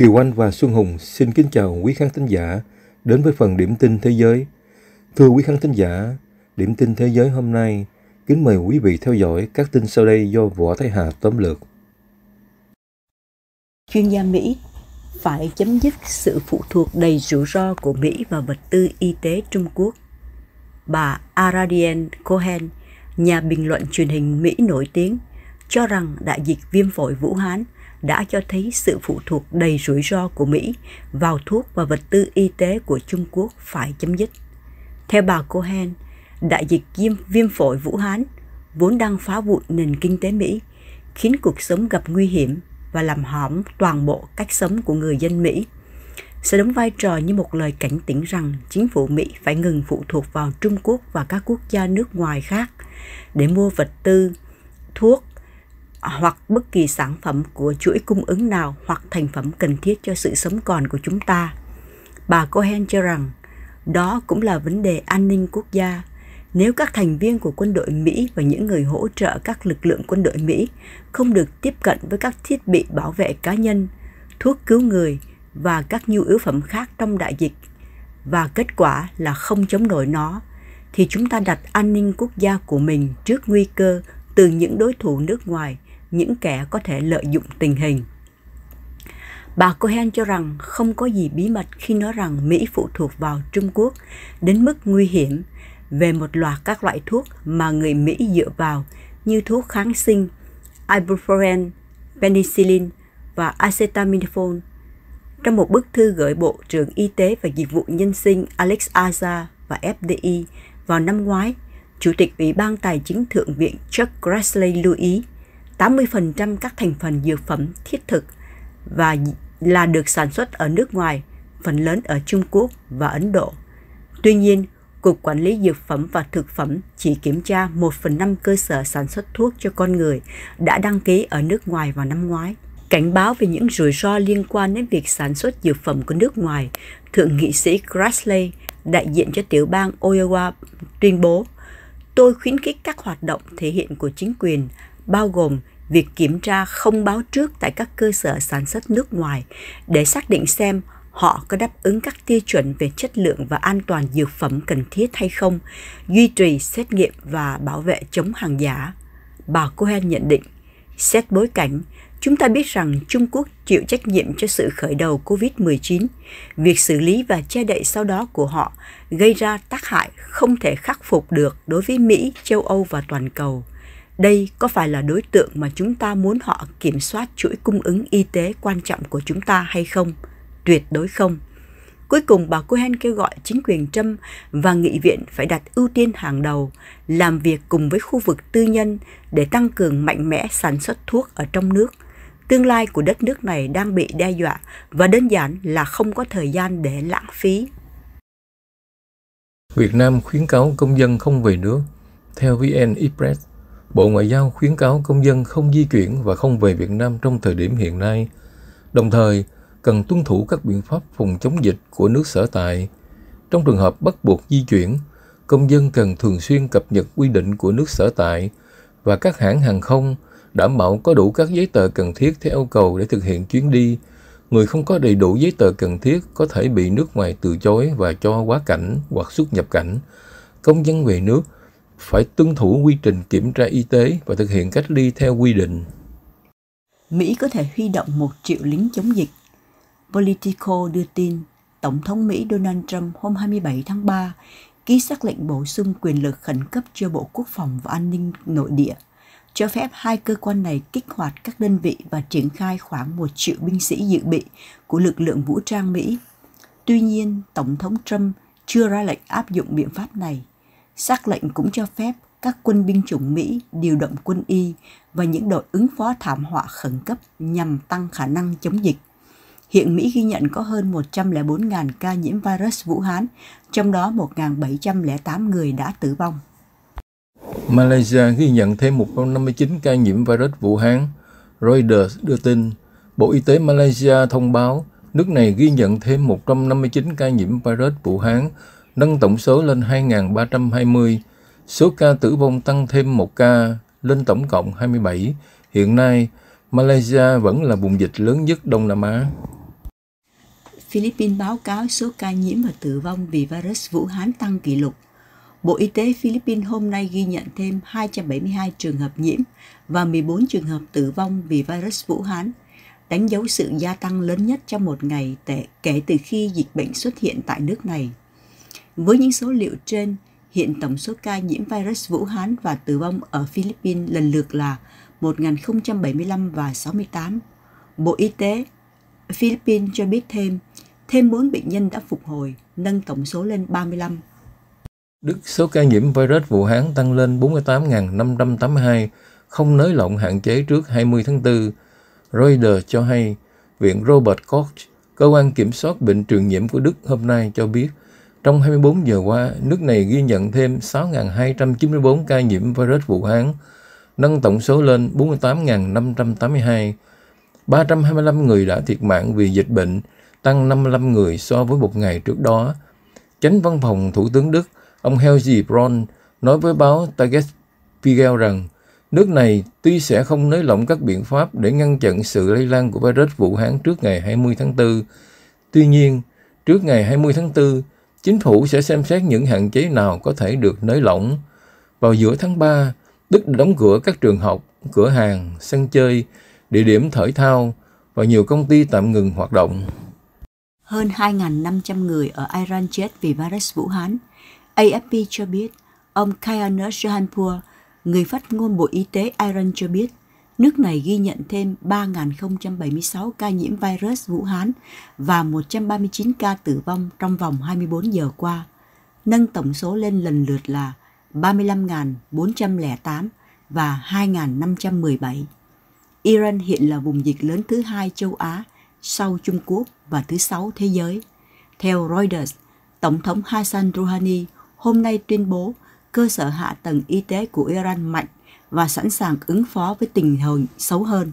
Kiều Anh và Xuân Hùng xin kính chào quý khán thính giả đến với phần điểm tin thế giới. Thưa quý khán thính giả, điểm tin thế giới hôm nay kính mời quý vị theo dõi các tin sau đây do Võ Thái Hà tóm lược. Chuyên gia Mỹ phải chấm dứt sự phụ thuộc đầy rủi ro của Mỹ vào vật tư y tế Trung Quốc. Bà Aradian Cohen, nhà bình luận truyền hình Mỹ nổi tiếng, cho rằng đại dịch viêm phổi Vũ Hán – đã cho thấy sự phụ thuộc đầy rủi ro của Mỹ vào thuốc và vật tư y tế của Trung Quốc phải chấm dứt. Theo bà Cohen, đại dịch viêm, viêm phổi Vũ Hán vốn đang phá vụn nền kinh tế Mỹ, khiến cuộc sống gặp nguy hiểm và làm hỏng toàn bộ cách sống của người dân Mỹ sẽ đóng vai trò như một lời cảnh tỉnh rằng chính phủ Mỹ phải ngừng phụ thuộc vào Trung Quốc và các quốc gia nước ngoài khác để mua vật tư, thuốc hoặc bất kỳ sản phẩm của chuỗi cung ứng nào hoặc thành phẩm cần thiết cho sự sống còn của chúng ta. Bà Cohen cho rằng đó cũng là vấn đề an ninh quốc gia. Nếu các thành viên của quân đội Mỹ và những người hỗ trợ các lực lượng quân đội Mỹ không được tiếp cận với các thiết bị bảo vệ cá nhân, thuốc cứu người và các nhu yếu phẩm khác trong đại dịch và kết quả là không chống nổi nó thì chúng ta đặt an ninh quốc gia của mình trước nguy cơ từ những đối thủ nước ngoài những kẻ có thể lợi dụng tình hình. Bà Cohen cho rằng không có gì bí mật khi nói rằng Mỹ phụ thuộc vào Trung Quốc đến mức nguy hiểm về một loạt các loại thuốc mà người Mỹ dựa vào như thuốc kháng sinh, ibuprofen, penicillin và acetaminophen. Trong một bức thư gửi Bộ trưởng Y tế và Dịch vụ Nhân sinh Alex Azar và FDI vào năm ngoái, Chủ tịch Ủy ban Tài chính Thượng viện Chuck Grassley lưu ý 80% các thành phần dược phẩm thiết thực và là được sản xuất ở nước ngoài, phần lớn ở Trung Quốc và Ấn Độ. Tuy nhiên, Cục Quản lý Dược phẩm và Thực phẩm chỉ kiểm tra 1 phần 5 cơ sở sản xuất thuốc cho con người đã đăng ký ở nước ngoài vào năm ngoái. Cảnh báo về những rủi ro liên quan đến việc sản xuất dược phẩm của nước ngoài, Thượng nghị sĩ Grassley, đại diện cho tiểu bang Iowa, tuyên bố Tôi khuyến khích các hoạt động thể hiện của chính quyền, bao gồm việc kiểm tra không báo trước tại các cơ sở sản xuất nước ngoài để xác định xem họ có đáp ứng các tiêu chuẩn về chất lượng và an toàn dược phẩm cần thiết hay không, duy trì xét nghiệm và bảo vệ chống hàng giả. Bà Cohen nhận định, xét bối cảnh, chúng ta biết rằng Trung Quốc chịu trách nhiệm cho sự khởi đầu COVID-19. Việc xử lý và che đậy sau đó của họ gây ra tác hại không thể khắc phục được đối với Mỹ, châu Âu và toàn cầu đây có phải là đối tượng mà chúng ta muốn họ kiểm soát chuỗi cung ứng y tế quan trọng của chúng ta hay không? Tuyệt đối không. Cuối cùng, bà Cohen kêu gọi chính quyền Trump và nghị viện phải đặt ưu tiên hàng đầu, làm việc cùng với khu vực tư nhân để tăng cường mạnh mẽ sản xuất thuốc ở trong nước. Tương lai của đất nước này đang bị đe dọa và đơn giản là không có thời gian để lãng phí. Việt Nam khuyến cáo công dân không về nước. Theo VN Express, Bộ Ngoại giao khuyến cáo công dân không di chuyển và không về Việt Nam trong thời điểm hiện nay, đồng thời cần tuân thủ các biện pháp phòng chống dịch của nước sở tại. Trong trường hợp bắt buộc di chuyển, công dân cần thường xuyên cập nhật quy định của nước sở tại và các hãng hàng không đảm bảo có đủ các giấy tờ cần thiết theo yêu cầu để thực hiện chuyến đi. Người không có đầy đủ giấy tờ cần thiết có thể bị nước ngoài từ chối và cho quá cảnh hoặc xuất nhập cảnh. Công dân về nước – phải tuân thủ quy trình kiểm tra y tế và thực hiện cách ly theo quy định. Mỹ có thể huy động một triệu lính chống dịch. Politico đưa tin Tổng thống Mỹ Donald Trump hôm 27 tháng 3 ký xác lệnh bổ sung quyền lực khẩn cấp cho Bộ Quốc phòng và An ninh Nội địa, cho phép hai cơ quan này kích hoạt các đơn vị và triển khai khoảng một triệu binh sĩ dự bị của lực lượng vũ trang Mỹ. Tuy nhiên, Tổng thống Trump chưa ra lệnh áp dụng biện pháp này Sắc lệnh cũng cho phép các quân binh chủng Mỹ điều động quân y và những đội ứng phó thảm họa khẩn cấp nhằm tăng khả năng chống dịch. Hiện Mỹ ghi nhận có hơn 104.000 ca nhiễm virus Vũ Hán, trong đó 1.708 người đã tử vong. Malaysia ghi nhận thêm 159 ca nhiễm virus Vũ Hán. Reuters đưa tin, Bộ Y tế Malaysia thông báo nước này ghi nhận thêm 159 ca nhiễm virus Vũ Hán, nâng tổng số lên 2.320. Số ca tử vong tăng thêm một ca, lên tổng cộng 27. Hiện nay, Malaysia vẫn là vùng dịch lớn nhất Đông Nam Á. Philippines báo cáo số ca nhiễm và tử vong vì virus Vũ Hán tăng kỷ lục. Bộ Y tế Philippines hôm nay ghi nhận thêm 272 trường hợp nhiễm và 14 trường hợp tử vong vì virus Vũ Hán, đánh dấu sự gia tăng lớn nhất trong một ngày tệ kể từ khi dịch bệnh xuất hiện tại nước này. Với những số liệu trên, hiện tổng số ca nhiễm virus Vũ Hán và tử vong ở Philippines lần lượt là 1075 và 68. Bộ Y tế Philippines cho biết thêm, thêm 4 bệnh nhân đã phục hồi, nâng tổng số lên 35. Đức số ca nhiễm virus Vũ Hán tăng lên 48.582, không nới lỏng hạn chế trước 20 tháng 4. Reuters cho hay, Viện Robert Koch, cơ quan kiểm soát bệnh truyền nhiễm của Đức hôm nay cho biết trong 24 giờ qua, nước này ghi nhận thêm 6.294 ca nhiễm virus Vũ Hán, nâng tổng số lên 48.582. 325 người đã thiệt mạng vì dịch bệnh, tăng 55 người so với một ngày trước đó. Chánh văn phòng Thủ tướng Đức, ông Helgi Braun, nói với báo Tagesspiegel rằng nước này tuy sẽ không nới lỏng các biện pháp để ngăn chặn sự lây lan của virus Vũ Hán trước ngày 20 tháng 4, tuy nhiên, trước ngày 20 tháng 4, chính phủ sẽ xem xét những hạn chế nào có thể được nới lỏng. Vào giữa tháng 3, Đức đóng cửa các trường học, cửa hàng, sân chơi, địa điểm thể thao và nhiều công ty tạm ngừng hoạt động. Hơn 2.500 người ở Iran chết vì virus Vũ Hán. AFP cho biết, ông Kayanur Jahanpour, người phát ngôn Bộ Y tế Iran cho biết, nước này ghi nhận thêm 3.076 ca nhiễm virus Vũ Hán và 139 ca tử vong trong vòng 24 giờ qua, nâng tổng số lên lần lượt là 35.408 và 2.517. Iran hiện là vùng dịch lớn thứ hai châu Á sau Trung Quốc và thứ sáu thế giới. Theo Reuters, Tổng thống Hassan Rouhani hôm nay tuyên bố cơ sở hạ tầng y tế của Iran mạnh và sẵn sàng ứng phó với tình hình xấu hơn.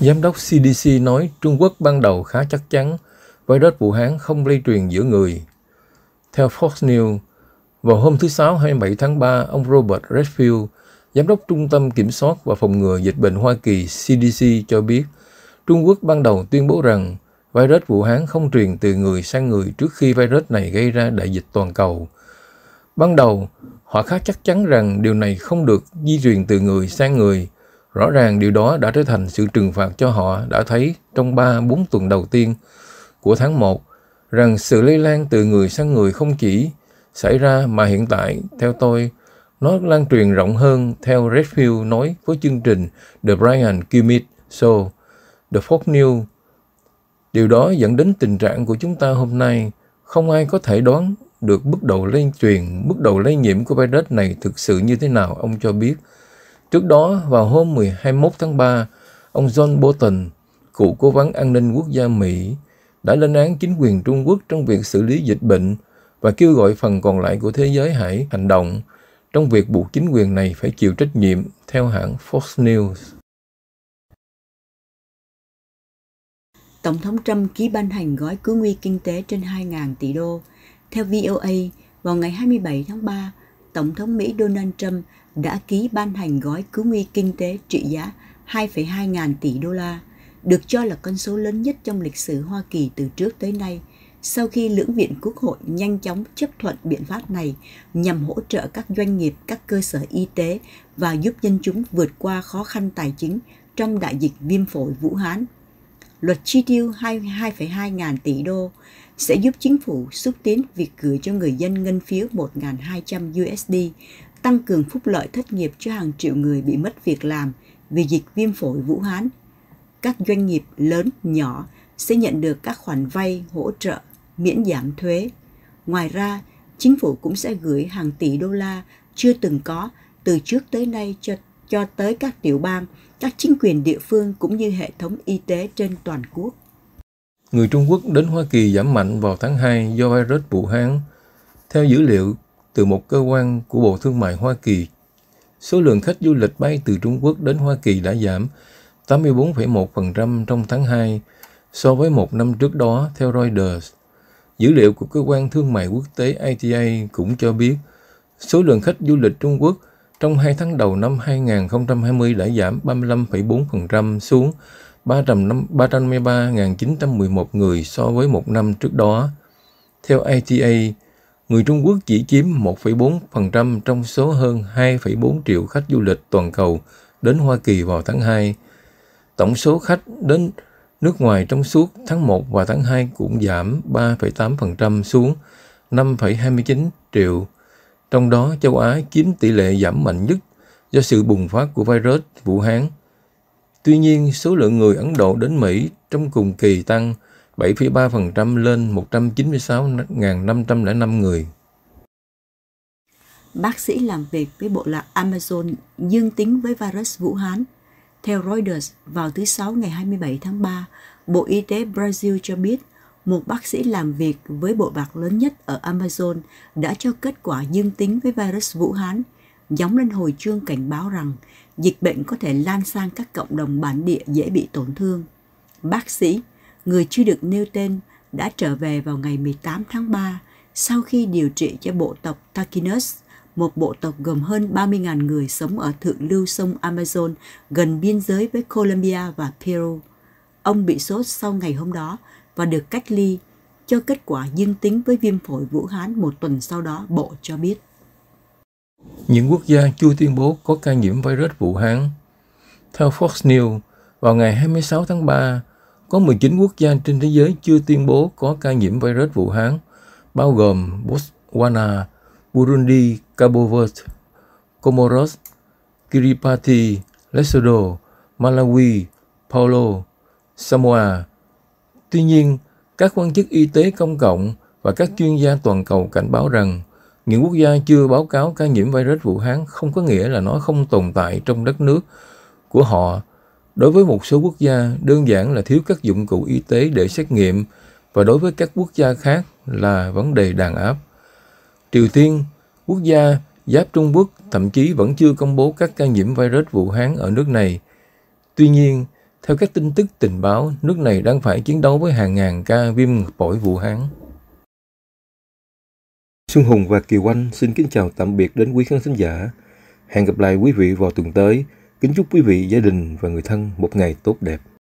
Giám đốc CDC nói Trung Quốc ban đầu khá chắc chắn virus Vũ Hán không lây truyền giữa người. Theo Fox News, vào hôm thứ Sáu 27 tháng 3, ông Robert Redfield, Giám đốc Trung tâm Kiểm soát và Phòng ngừa Dịch bệnh Hoa Kỳ CDC cho biết, Trung Quốc ban đầu tuyên bố rằng virus Vũ Hán không truyền từ người sang người trước khi virus này gây ra đại dịch toàn cầu. Ban đầu, Họ khá chắc chắn rằng điều này không được di truyền từ người sang người. Rõ ràng điều đó đã trở thành sự trừng phạt cho họ đã thấy trong 3-4 tuần đầu tiên của tháng 1 rằng sự lây lan từ người sang người không chỉ xảy ra mà hiện tại, theo tôi, nó lan truyền rộng hơn theo Redfield nói với chương trình The Brian Kimmel Show, The Fox News. Điều đó dẫn đến tình trạng của chúng ta hôm nay, không ai có thể đoán được mức độ lây truyền, mức độ lây nhiễm của virus này thực sự như thế nào, ông cho biết. Trước đó, vào hôm 21 tháng 3, ông John Bolton, cựu cố vấn an ninh quốc gia Mỹ, đã lên án chính quyền Trung Quốc trong việc xử lý dịch bệnh và kêu gọi phần còn lại của thế giới hãy hành động trong việc buộc chính quyền này phải chịu trách nhiệm theo hãng Fox News. Tổng thống Trump ký ban hành gói cứu nguy kinh tế trên 2.000 tỷ đô theo VOA, vào ngày 27 tháng 3, Tổng thống Mỹ Donald Trump đã ký ban hành gói cứu nguy kinh tế trị giá 2,2 ngàn tỷ đô la, được cho là con số lớn nhất trong lịch sử Hoa Kỳ từ trước tới nay, sau khi lưỡng viện quốc hội nhanh chóng chấp thuận biện pháp này nhằm hỗ trợ các doanh nghiệp, các cơ sở y tế và giúp dân chúng vượt qua khó khăn tài chính trong đại dịch viêm phổi Vũ Hán luật chi tiêu 2,2 ngàn tỷ đô sẽ giúp chính phủ xúc tiến việc gửi cho người dân ngân phiếu 1.200 USD, tăng cường phúc lợi thất nghiệp cho hàng triệu người bị mất việc làm vì dịch viêm phổi Vũ Hán. Các doanh nghiệp lớn, nhỏ sẽ nhận được các khoản vay hỗ trợ miễn giảm thuế. Ngoài ra, chính phủ cũng sẽ gửi hàng tỷ đô la chưa từng có từ trước tới nay cho cho tới các tiểu bang, các chính quyền địa phương cũng như hệ thống y tế trên toàn quốc. Người Trung Quốc đến Hoa Kỳ giảm mạnh vào tháng 2 do virus Vũ Hán. Theo dữ liệu từ một cơ quan của Bộ Thương mại Hoa Kỳ, số lượng khách du lịch bay từ Trung Quốc đến Hoa Kỳ đã giảm 84,1% trong tháng 2 so với một năm trước đó theo Reuters. Dữ liệu của cơ quan thương mại quốc tế ATA cũng cho biết số lượng khách du lịch Trung Quốc trong 2 tháng đầu năm 2020 đã giảm 35,4% xuống 353.911 người so với một năm trước đó. Theo ITA, người Trung Quốc chỉ chiếm 1,4% trong số hơn 2,4 triệu khách du lịch toàn cầu đến Hoa Kỳ vào tháng 2. Tổng số khách đến nước ngoài trong suốt tháng 1 và tháng 2 cũng giảm 3,8% xuống 5,29 triệu trong đó, châu Á chiếm tỷ lệ giảm mạnh nhất do sự bùng phát của virus Vũ Hán. Tuy nhiên, số lượng người Ấn Độ đến Mỹ trong cùng kỳ tăng 7,3% lên 196.505 người. Bác sĩ làm việc với bộ lạc Amazon dương tính với virus Vũ Hán. Theo Reuters, vào thứ Sáu ngày 27 tháng 3, Bộ Y tế Brazil cho biết – một bác sĩ làm việc với bộ bạc lớn nhất ở Amazon đã cho kết quả dương tính với virus Vũ Hán, giống lên hồi chương cảnh báo rằng dịch bệnh có thể lan sang các cộng đồng bản địa dễ bị tổn thương. Bác sĩ, người chưa được nêu tên, đã trở về vào ngày 18 tháng 3 sau khi điều trị cho bộ tộc Takinus, một bộ tộc gồm hơn 30.000 người sống ở thượng lưu sông Amazon gần biên giới với Colombia và Peru. Ông bị sốt sau ngày hôm đó và được cách ly cho kết quả dương tính với viêm phổi Vũ Hán một tuần sau đó, Bộ cho biết. Những quốc gia chưa tuyên bố có ca nhiễm virus Vũ Hán. Theo Fox News, vào ngày 26 tháng 3, có 19 quốc gia trên thế giới chưa tuyên bố có ca nhiễm virus Vũ Hán, bao gồm Botswana, Burundi, Cabo Verde, Comoros, Kiribati, Lesotho, Malawi, Paulo, Samoa, Tuy nhiên, các quan chức y tế công cộng và các chuyên gia toàn cầu cảnh báo rằng những quốc gia chưa báo cáo ca nhiễm virus Vũ Hán không có nghĩa là nó không tồn tại trong đất nước của họ. Đối với một số quốc gia, đơn giản là thiếu các dụng cụ y tế để xét nghiệm và đối với các quốc gia khác là vấn đề đàn áp. Triều Tiên, quốc gia giáp Trung Quốc thậm chí vẫn chưa công bố các ca nhiễm virus Vũ Hán ở nước này. Tuy nhiên, theo các tin tức tình báo, nước này đang phải chiến đấu với hàng ngàn ca viêm phổi Vũ Hán. Xuân Hùng và Kiều Anh xin kính chào tạm biệt đến quý khán thính giả. Hẹn gặp lại quý vị vào tuần tới. Kính chúc quý vị, gia đình và người thân một ngày tốt đẹp.